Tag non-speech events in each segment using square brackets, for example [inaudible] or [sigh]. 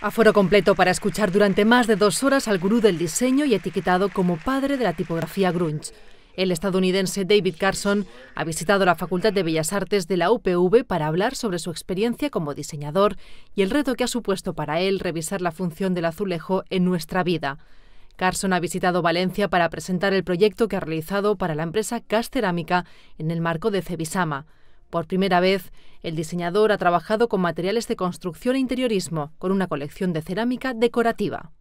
Aforo completo para escuchar durante más de dos horas al gurú del diseño y etiquetado como padre de la tipografía grunge. El estadounidense David Carson ha visitado la Facultad de Bellas Artes de la UPV para hablar sobre su experiencia como diseñador y el reto que ha supuesto para él revisar la función del azulejo en nuestra vida. Carson ha visitado Valencia para presentar el proyecto que ha realizado para la empresa Cas Cerámica en el marco de Cebisama. Por primera vez, el diseñador ha trabajado con materiales de construcción e interiorismo, con una colección de cerámica decorativa.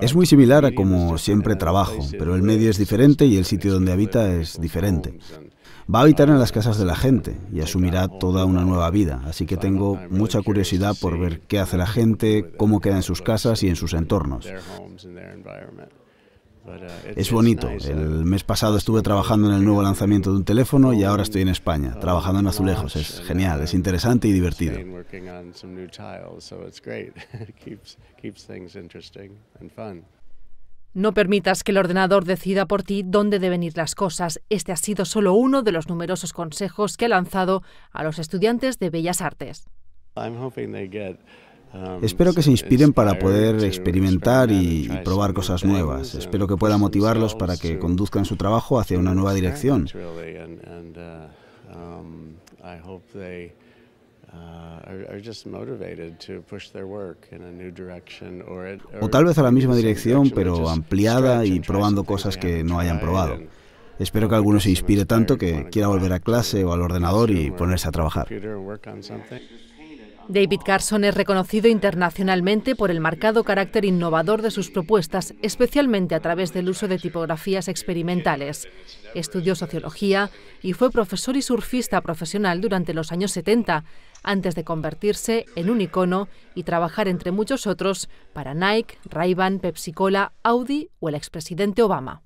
Es muy similar a como siempre trabajo, pero el medio es diferente y el sitio donde habita es diferente. Va a habitar en las uh, casas de la gente y asumirá toda una nueva vida, así que tengo mucha curiosidad por ver qué hace la gente, cómo queda en sus casas y en sus entornos. Es bonito. El mes pasado estuve trabajando en el nuevo lanzamiento de un teléfono y ahora estoy en España, oh, trabajando en azulejos. Es genial, es interesante y divertido. [laughs] No permitas que el ordenador decida por ti dónde deben ir las cosas. Este ha sido solo uno de los numerosos consejos que he lanzado a los estudiantes de Bellas Artes. Um, Espero que se inspiren para poder experimentar y, probar cosas nuevas. Espero que pueda motivarlos para que conduzcan su trabajo hacia una nueva dirección. O tal vez a la misma dirección, pero ampliada y probando cosas que no hayan probado. Espero que alguno se inspire tanto que quiera volver a clase o al ordenador y ponerse a trabajar. David Carson es reconocido internacionalmente por el marcado carácter innovador de sus propuestas, especialmente a través del uso de tipografías experimentales. Estudió sociología y fue profesor y surfista profesional durante los años 70, antes de convertirse en un icono y trabajar entre muchos otros para Nike, Ray-Ban, Pepsi-Cola, Audi o el expresidente Obama.